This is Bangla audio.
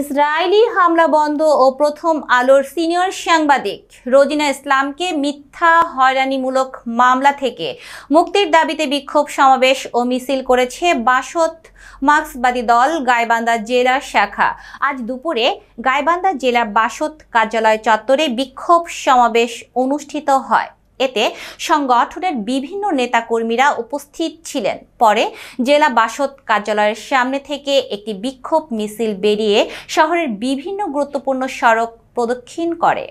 ইসরায়েলি হামলা বন্ধ ও প্রথম আলোর সিনিয়র সাংবাদিক রোজিনা ইসলামকে মিথ্যা হয়রানিমূলক মামলা থেকে মুক্তির দাবিতে বিক্ষোভ সমাবেশ ও মিছিল করেছে বাসত মার্ক্সবাদী দল গাইবান্দা জেলা শাখা আজ দুপুরে গাইবান্দা জেলা বাসত কার্যালয় চত্বরে বিক্ষোভ সমাবেশ অনুষ্ঠিত হয় এতে সংগঠনের বিভিন্ন নেতাকর্মীরা উপস্থিত ছিলেন পরে জেলা বাসদ কার্যালয়ের সামনে থেকে একটি বিক্ষোভ মিছিল বেরিয়ে শহরের বিভিন্ন গুরুত্বপূর্ণ সড়ক প্রদক্ষিণ করে